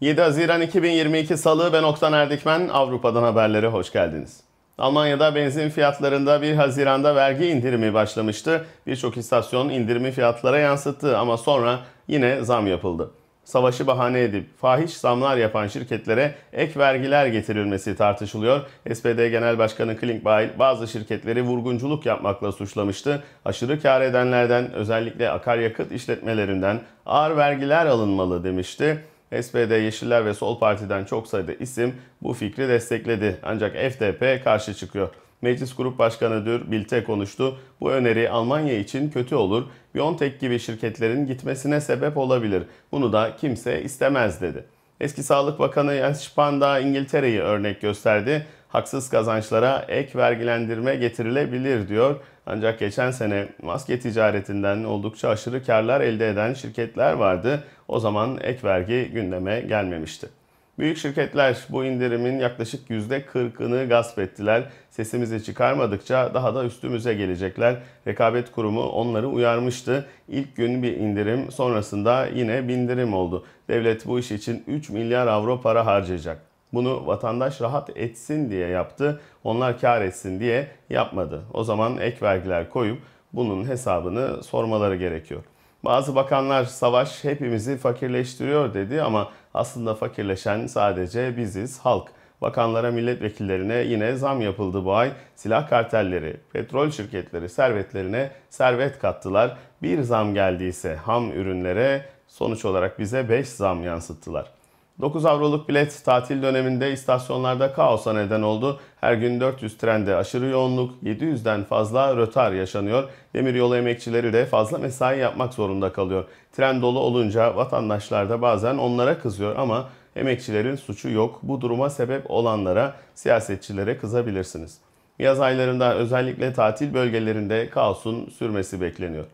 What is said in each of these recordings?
7 Haziran 2022 Salı ben Oktan Erdikmen Avrupa'dan haberlere hoş geldiniz. Almanya'da benzin fiyatlarında 1 Haziran'da vergi indirimi başlamıştı. Birçok istasyon indirimi fiyatlara yansıttı ama sonra yine zam yapıldı. Savaşı bahane edip fahiş zamlar yapan şirketlere ek vergiler getirilmesi tartışılıyor. SPD Genel Başkanı Klingbeil bazı şirketleri vurgunculuk yapmakla suçlamıştı. Aşırı kar edenlerden özellikle akaryakıt işletmelerinden ağır vergiler alınmalı demişti. SPD, Yeşiller ve Sol Parti'den çok sayıda isim bu fikri destekledi. Ancak FDP karşı çıkıyor. Meclis Grup Başkanı Dür Bilte konuştu. Bu öneri Almanya için kötü olur. Biontech gibi şirketlerin gitmesine sebep olabilir. Bunu da kimse istemez dedi. Eski Sağlık Bakanı Jens Spahn da İngiltere'yi örnek gösterdi haksız kazançlara ek vergilendirme getirilebilir diyor. Ancak geçen sene maske ticaretinden oldukça aşırı karlar elde eden şirketler vardı. O zaman ek vergi gündeme gelmemişti. Büyük şirketler bu indirimin yaklaşık %40'ını gasp ettiler. Sesimizi çıkarmadıkça daha da üstümüze gelecekler. Rekabet Kurumu onları uyarmıştı. İlk gün bir indirim, sonrasında yine bindirim oldu. Devlet bu iş için 3 milyar avro para harcayacak. Bunu vatandaş rahat etsin diye yaptı. Onlar kar etsin diye yapmadı. O zaman ek vergiler koyup bunun hesabını sormaları gerekiyor. Bazı bakanlar savaş hepimizi fakirleştiriyor dedi ama aslında fakirleşen sadece biziz halk. Bakanlara, milletvekillerine yine zam yapıldı bu ay. Silah kartelleri, petrol şirketleri servetlerine servet kattılar. Bir zam geldiyse ham ürünlere sonuç olarak bize 5 zam yansıttılar. 9 avroluk bilet tatil döneminde istasyonlarda kaosa neden oldu. Her gün 400 trende aşırı yoğunluk, 700'den fazla rötar yaşanıyor. Demiryolu emekçileri de fazla mesai yapmak zorunda kalıyor. Tren dolu olunca vatandaşlar da bazen onlara kızıyor ama emekçilerin suçu yok. Bu duruma sebep olanlara, siyasetçilere kızabilirsiniz. Yaz aylarında özellikle tatil bölgelerinde kaosun sürmesi bekleniyor.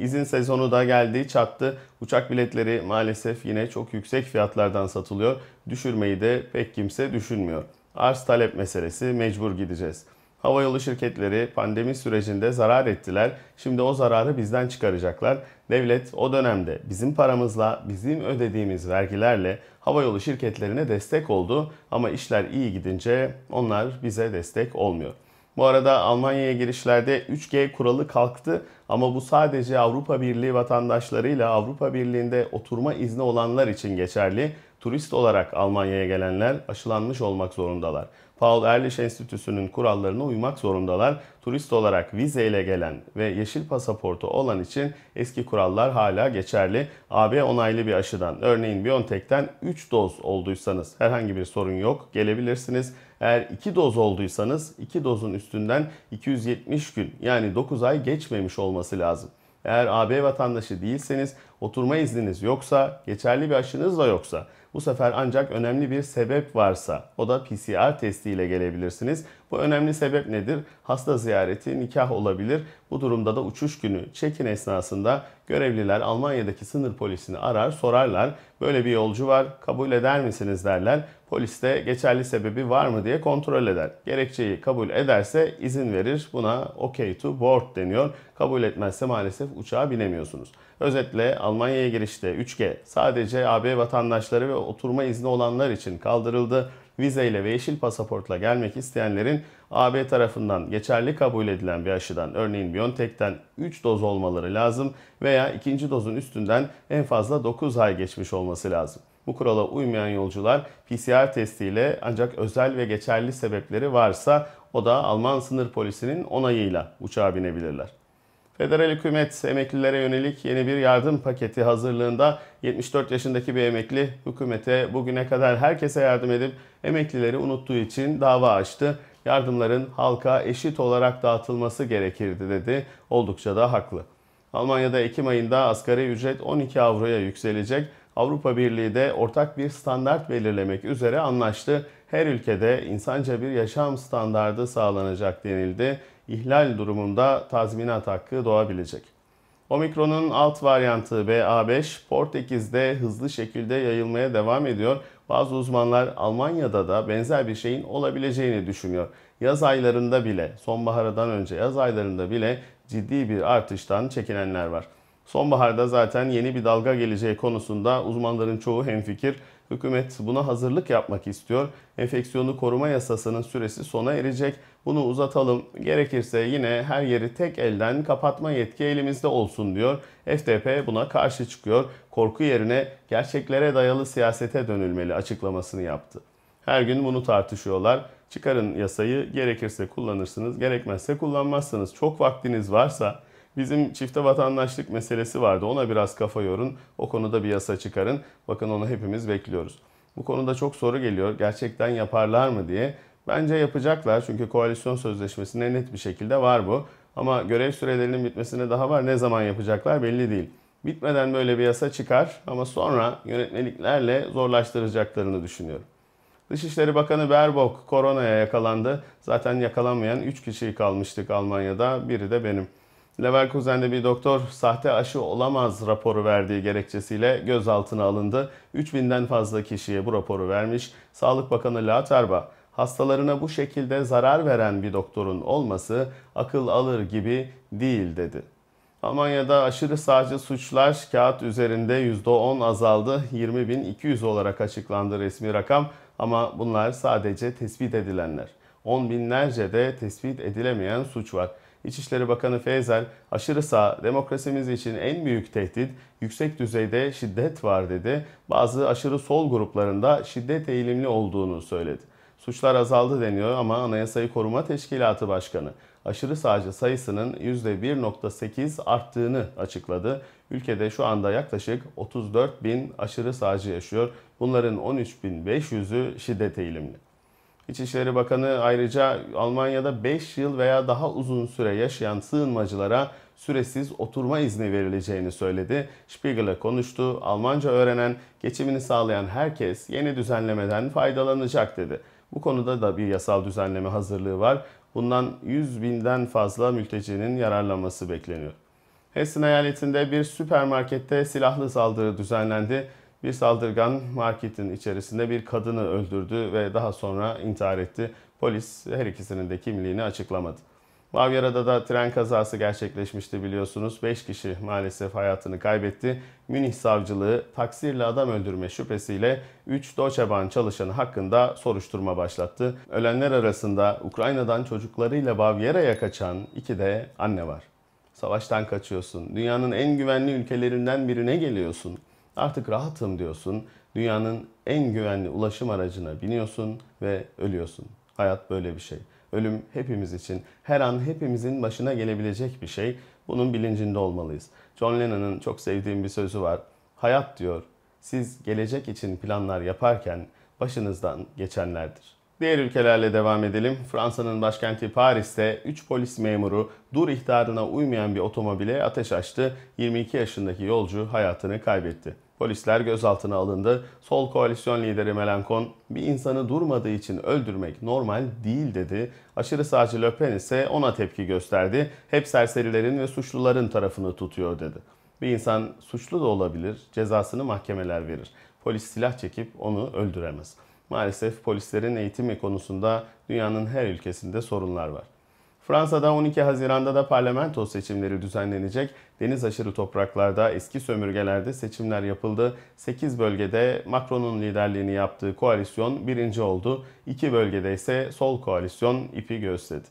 İzin sezonu da geldi, çattı. Uçak biletleri maalesef yine çok yüksek fiyatlardan satılıyor. Düşürmeyi de pek kimse düşünmüyor. Arz talep meselesi mecbur gideceğiz. Havayolu şirketleri pandemi sürecinde zarar ettiler. Şimdi o zararı bizden çıkaracaklar. Devlet o dönemde bizim paramızla, bizim ödediğimiz vergilerle havayolu şirketlerine destek oldu ama işler iyi gidince onlar bize destek olmuyor. Bu arada Almanya'ya girişlerde 3G kuralı kalktı ama bu sadece Avrupa Birliği vatandaşlarıyla Avrupa Birliği'nde oturma izni olanlar için geçerli. Turist olarak Almanya'ya gelenler aşılanmış olmak zorundalar. Paul Erlich Enstitüsü'nün kurallarına uymak zorundalar. Turist olarak vizeyle gelen ve yeşil pasaportu olan için eski kurallar hala geçerli. AB onaylı bir aşıdan örneğin BioNTech'ten 3 doz olduysanız herhangi bir sorun yok gelebilirsiniz. Eğer 2 doz olduysanız 2 dozun üstünden 270 gün yani 9 ay geçmemiş olması lazım. Eğer AB vatandaşı değilseniz, oturma izniniz yoksa, geçerli bir aşınız da yoksa, bu sefer ancak önemli bir sebep varsa o da PCR testiyle gelebilirsiniz. Bu önemli sebep nedir? Hasta ziyareti, nikah olabilir. Bu durumda da uçuş günü çekin esnasında görevliler Almanya'daki sınır polisini arar, sorarlar. Böyle bir yolcu var, kabul eder misiniz derler. Polis de geçerli sebebi var mı diye kontrol eder. Gerekçeyi kabul ederse izin verir. Buna okay to board deniyor. Kabul etmezse maalesef uçağa binemiyorsunuz. Özetle Almanya'ya girişte 3G sadece AB vatandaşları ve oturma izni olanlar için kaldırıldı. Vizeyle ve yeşil pasaportla gelmek isteyenlerin AB tarafından geçerli kabul edilen bir aşıdan örneğin BioNTech'ten 3 doz olmaları lazım veya ikinci dozun üstünden en fazla 9 ay geçmiş olması lazım. Bu kurala uymayan yolcular PCR testiyle ancak özel ve geçerli sebepleri varsa o da Alman sınır polisinin onayıyla uçağa binebilirler. Federal hükümet emeklilere yönelik yeni bir yardım paketi hazırlığında 74 yaşındaki bir emekli hükümete bugüne kadar herkese yardım edip emeklileri unuttuğu için dava açtı. Yardımların halka eşit olarak dağıtılması gerekirdi dedi. Oldukça da haklı. Almanya'da Ekim ayında asgari ücret 12 avroya yükselecek. Avrupa Birliği de ortak bir standart belirlemek üzere anlaştı. Her ülkede insanca bir yaşam standardı sağlanacak denildi. İhlal durumunda tazminat hakkı doğabilecek. Omikron'un alt varyantı BA5 Portekiz'de hızlı şekilde yayılmaya devam ediyor. Bazı uzmanlar Almanya'da da benzer bir şeyin olabileceğini düşünüyor. Yaz aylarında bile, sonbahardan önce yaz aylarında bile ciddi bir artıştan çekinenler var. Sonbaharda zaten yeni bir dalga geleceği konusunda uzmanların çoğu hemfikir. Hükümet buna hazırlık yapmak istiyor. Enfeksiyonu koruma yasasının süresi sona erecek. Bunu uzatalım. Gerekirse yine her yeri tek elden kapatma yetki elimizde olsun diyor. FDP buna karşı çıkıyor. Korku yerine gerçeklere dayalı siyasete dönülmeli açıklamasını yaptı. Her gün bunu tartışıyorlar. Çıkarın yasayı gerekirse kullanırsınız, gerekmezse kullanmazsınız. Çok vaktiniz varsa Bizim çifte vatandaşlık meselesi vardı. Ona biraz kafa yorun. O konuda bir yasa çıkarın. Bakın onu hepimiz bekliyoruz. Bu konuda çok soru geliyor. Gerçekten yaparlar mı diye. Bence yapacaklar çünkü koalisyon sözleşmesinde net bir şekilde var bu. Ama görev sürelerinin bitmesine daha var. Ne zaman yapacaklar belli değil. Bitmeden böyle bir yasa çıkar ama sonra yönetmeliklerle zorlaştıracaklarını düşünüyorum. Dışişleri Bakanı Berbok koronaya yakalandı. Zaten yakalanmayan 3 kişiyi kalmıştık Almanya'da. Biri de benim. Leverkusen'de bir doktor sahte aşı olamaz raporu verdiği gerekçesiyle gözaltına alındı. 3000'den fazla kişiye bu raporu vermiş. Sağlık Bakanı Laterba, hastalarına bu şekilde zarar veren bir doktorun olması akıl alır gibi değil dedi. Almanya'da aşırı sağcı suçlar kağıt üzerinde %10 azaldı. 20.200 olarak açıklandı resmi rakam ama bunlar sadece tespit edilenler. On binlerce de tespit edilemeyen suç var. İçişleri Bakanı Feyzel, aşırı sağ demokrasimiz için en büyük tehdit yüksek düzeyde şiddet var dedi. Bazı aşırı sol gruplarında şiddet eğilimli olduğunu söyledi. Suçlar azaldı deniyor ama Anayasayı Koruma Teşkilatı Başkanı aşırı sağcı sayısının %1.8 arttığını açıkladı. Ülkede şu anda yaklaşık 34 bin aşırı sağcı yaşıyor. Bunların 13.500'ü şiddet eğilimli. İçişleri Bakanı ayrıca Almanya'da 5 yıl veya daha uzun süre yaşayan sığınmacılara süresiz oturma izni verileceğini söyledi. Spiegel'e konuştu. Almanca öğrenen, geçimini sağlayan herkes yeni düzenlemeden faydalanacak dedi. Bu konuda da bir yasal düzenleme hazırlığı var. Bundan 100 binden fazla mültecinin yararlanması bekleniyor. Hessen eyaletinde bir süpermarkette silahlı saldırı düzenlendi. Bir saldırgan marketin içerisinde bir kadını öldürdü ve daha sonra intihar etti. Polis her ikisinin de kimliğini açıklamadı. Mavyara'da da tren kazası gerçekleşmişti biliyorsunuz. 5 kişi maalesef hayatını kaybetti. Münih savcılığı taksirle adam öldürme şüphesiyle 3 doçeban çalışanı hakkında soruşturma başlattı. Ölenler arasında Ukrayna'dan çocuklarıyla Bavyera'ya kaçan iki de anne var. Savaştan kaçıyorsun. Dünyanın en güvenli ülkelerinden birine geliyorsun. Artık rahatım diyorsun. Dünyanın en güvenli ulaşım aracına biniyorsun ve ölüyorsun. Hayat böyle bir şey. Ölüm hepimiz için, her an hepimizin başına gelebilecek bir şey. Bunun bilincinde olmalıyız. John Lennon'ın çok sevdiğim bir sözü var. Hayat diyor, siz gelecek için planlar yaparken başınızdan geçenlerdir. Diğer ülkelerle devam edelim. Fransa'nın başkenti Paris'te 3 polis memuru dur ihtarına uymayan bir otomobile ateş açtı. 22 yaşındaki yolcu hayatını kaybetti. Polisler gözaltına alındı. Sol koalisyon lideri Melankon bir insanı durmadığı için öldürmek normal değil dedi. Aşırı sağcı Le Pen ise ona tepki gösterdi. Hep serserilerin ve suçluların tarafını tutuyor dedi. Bir insan suçlu da olabilir, cezasını mahkemeler verir. Polis silah çekip onu öldüremez.'' maalesef polislerin eğitimi konusunda dünyanın her ülkesinde sorunlar var. Fransa'da 12 Haziran'da da parlamento seçimleri düzenlenecek. Deniz aşırı topraklarda, eski sömürgelerde seçimler yapıldı. 8 bölgede Macron'un liderliğini yaptığı koalisyon birinci oldu. 2 bölgede ise sol koalisyon ipi gösterdi.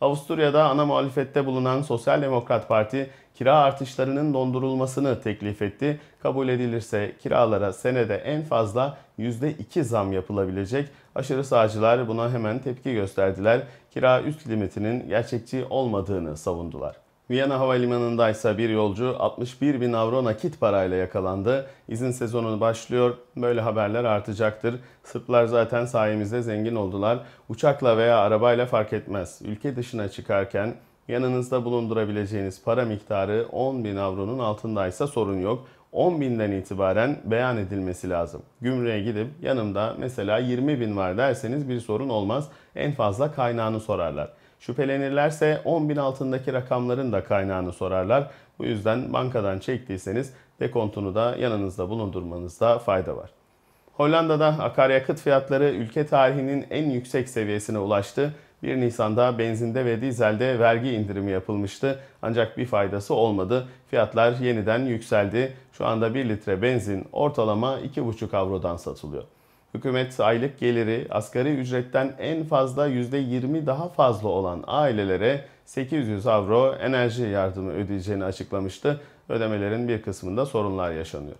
Avusturya'da ana muhalefette bulunan Sosyal Demokrat Parti kira artışlarının dondurulmasını teklif etti. Kabul edilirse kiralara senede en fazla %2 zam yapılabilecek. Aşırı sağcılar buna hemen tepki gösterdiler. Kira üst limitinin gerçekçi olmadığını savundular. Viyana Havalimanı'nda ise bir yolcu 61 bin avro nakit parayla yakalandı. İzin sezonu başlıyor. Böyle haberler artacaktır. Sırplar zaten sayemizde zengin oldular. Uçakla veya arabayla fark etmez. Ülke dışına çıkarken yanınızda bulundurabileceğiniz para miktarı 10 bin avronun altındaysa sorun yok. 10 binden itibaren beyan edilmesi lazım. Gümrüğe gidip yanımda mesela 20 bin var derseniz bir sorun olmaz. En fazla kaynağını sorarlar. Şüphelenirlerse bin altındaki rakamların da kaynağını sorarlar. Bu yüzden bankadan çektiyseniz dekontunu da yanınızda bulundurmanızda fayda var. Hollanda'da akaryakıt fiyatları ülke tarihinin en yüksek seviyesine ulaştı. 1 Nisan'da benzinde ve dizelde vergi indirimi yapılmıştı. Ancak bir faydası olmadı. Fiyatlar yeniden yükseldi. Şu anda 1 litre benzin ortalama 2,5 avrodan satılıyor. Hükümet aylık geliri asgari ücretten en fazla %20 daha fazla olan ailelere 800 avro enerji yardımı ödeyeceğini açıklamıştı. Ödemelerin bir kısmında sorunlar yaşanıyor.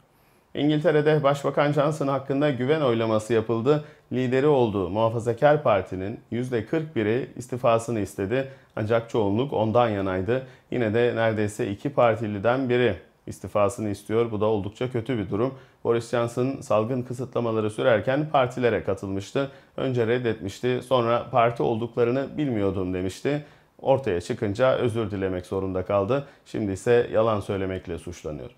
İngiltere'de Başbakan Johnson hakkında güven oylaması yapıldı. Lideri olduğu Muhafazakar Parti'nin %41'i istifasını istedi. Ancak çoğunluk ondan yanaydı. Yine de neredeyse iki partiliden biri istifasını istiyor. Bu da oldukça kötü bir durum. Boris Johnson salgın kısıtlamaları sürerken partilere katılmıştı. Önce reddetmişti, sonra parti olduklarını bilmiyordum demişti. Ortaya çıkınca özür dilemek zorunda kaldı. Şimdi ise yalan söylemekle suçlanıyor.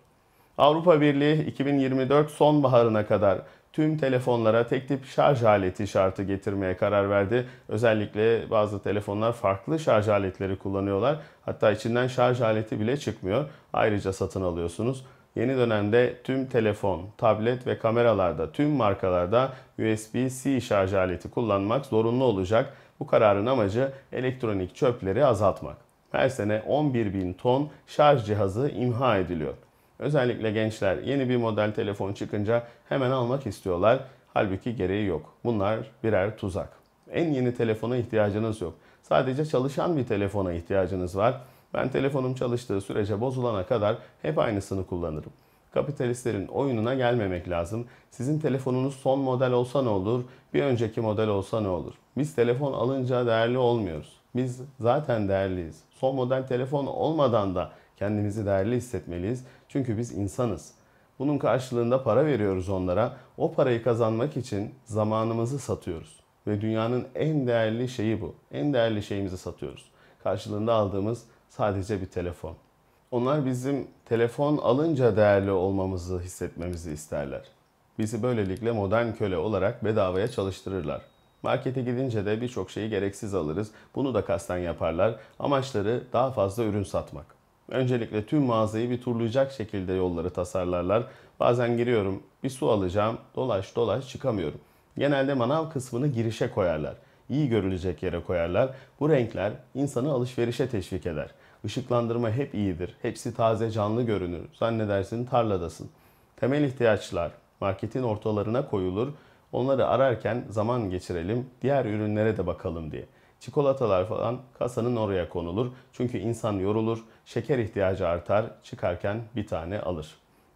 Avrupa Birliği 2024 sonbaharına kadar tüm telefonlara tek tip şarj aleti şartı getirmeye karar verdi. Özellikle bazı telefonlar farklı şarj aletleri kullanıyorlar. Hatta içinden şarj aleti bile çıkmıyor. Ayrıca satın alıyorsunuz. Yeni dönemde tüm telefon, tablet ve kameralarda tüm markalarda USB-C şarj aleti kullanmak zorunlu olacak. Bu kararın amacı elektronik çöpleri azaltmak. Her sene 11 bin ton şarj cihazı imha ediliyor. Özellikle gençler yeni bir model telefon çıkınca hemen almak istiyorlar. Halbuki gereği yok. Bunlar birer tuzak. En yeni telefona ihtiyacınız yok. Sadece çalışan bir telefona ihtiyacınız var. Ben telefonum çalıştığı sürece bozulana kadar hep aynısını kullanırım. Kapitalistlerin oyununa gelmemek lazım. Sizin telefonunuz son model olsa ne olur, bir önceki model olsa ne olur? Biz telefon alınca değerli olmuyoruz. Biz zaten değerliyiz. Son model telefon olmadan da kendimizi değerli hissetmeliyiz çünkü biz insanız. Bunun karşılığında para veriyoruz onlara. O parayı kazanmak için zamanımızı satıyoruz. Ve dünyanın en değerli şeyi bu. En değerli şeyimizi satıyoruz. Karşılığında aldığımız sadece bir telefon. Onlar bizim telefon alınca değerli olmamızı hissetmemizi isterler. Bizi böylelikle modern köle olarak bedavaya çalıştırırlar. Markete gidince de birçok şeyi gereksiz alırız. Bunu da kasten yaparlar. Amaçları daha fazla ürün satmak. Öncelikle tüm mağazayı bir turlayacak şekilde yolları tasarlarlar. Bazen giriyorum bir su alacağım dolaş dolaş çıkamıyorum. Genelde manav kısmını girişe koyarlar. İyi görülecek yere koyarlar. Bu renkler insanı alışverişe teşvik eder. Işıklandırma hep iyidir. Hepsi taze canlı görünür. Zannedersin tarladasın. Temel ihtiyaçlar marketin ortalarına koyulur. Onları ararken zaman geçirelim, diğer ürünlere de bakalım diye. Çikolatalar falan kasanın oraya konulur. Çünkü insan yorulur, şeker ihtiyacı artar, çıkarken bir tane alır.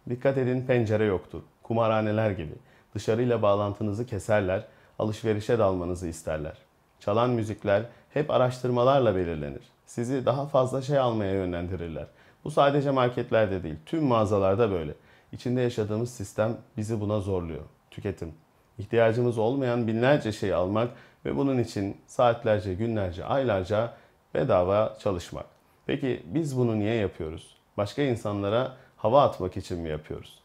Dikkat edin pencere yoktur. Kumarhaneler gibi. Dışarıyla bağlantınızı keserler, alışverişe dalmanızı isterler. Çalan müzikler hep araştırmalarla belirlenir. Sizi daha fazla şey almaya yönlendirirler. Bu sadece marketlerde değil, tüm mağazalarda böyle. İçinde yaşadığımız sistem bizi buna zorluyor. Tüketim. İhtiyacımız olmayan binlerce şey almak ve bunun için saatlerce, günlerce, aylarca bedava çalışmak. Peki biz bunu niye yapıyoruz? Başka insanlara hava atmak için mi yapıyoruz?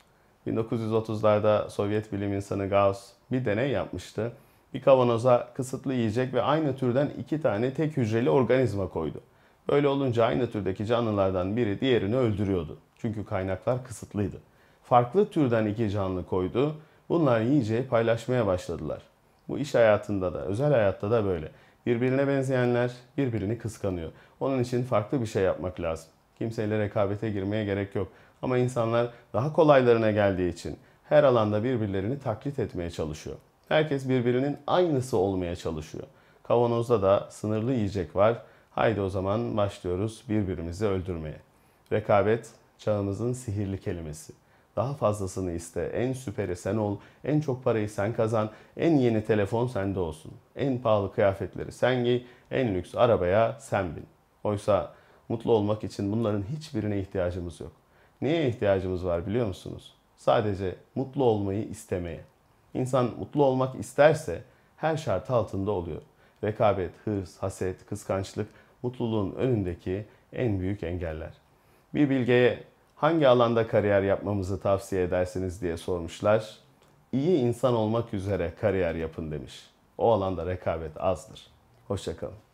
1930'larda Sovyet bilim insanı Gauss bir deney yapmıştı. Bir kavanoza kısıtlı yiyecek ve aynı türden iki tane tek hücreli organizma koydu. Böyle olunca aynı türdeki canlılardan biri diğerini öldürüyordu. Çünkü kaynaklar kısıtlıydı. Farklı türden iki canlı koydu. Bunlar yiyeceği paylaşmaya başladılar. Bu iş hayatında da, özel hayatta da böyle. Birbirine benzeyenler birbirini kıskanıyor. Onun için farklı bir şey yapmak lazım. Kimseyle rekabete girmeye gerek yok. Ama insanlar daha kolaylarına geldiği için her alanda birbirlerini taklit etmeye çalışıyor. Herkes birbirinin aynısı olmaya çalışıyor. Kavanozda da sınırlı yiyecek var. Haydi o zaman başlıyoruz birbirimizi öldürmeye. Rekabet çağımızın sihirli kelimesi. Daha fazlasını iste. En süperi sen ol. En çok parayı sen kazan. En yeni telefon sende olsun. En pahalı kıyafetleri sen giy. En lüks arabaya sen bin. Oysa mutlu olmak için bunların hiçbirine ihtiyacımız yok. Neye ihtiyacımız var biliyor musunuz? Sadece mutlu olmayı istemeye. İnsan mutlu olmak isterse her şart altında oluyor. Rekabet, hırs, haset, kıskançlık mutluluğun önündeki en büyük engeller. Bir bilgeye hangi alanda kariyer yapmamızı tavsiye edersiniz diye sormuşlar. İyi insan olmak üzere kariyer yapın demiş. O alanda rekabet azdır. Hoşçakalın.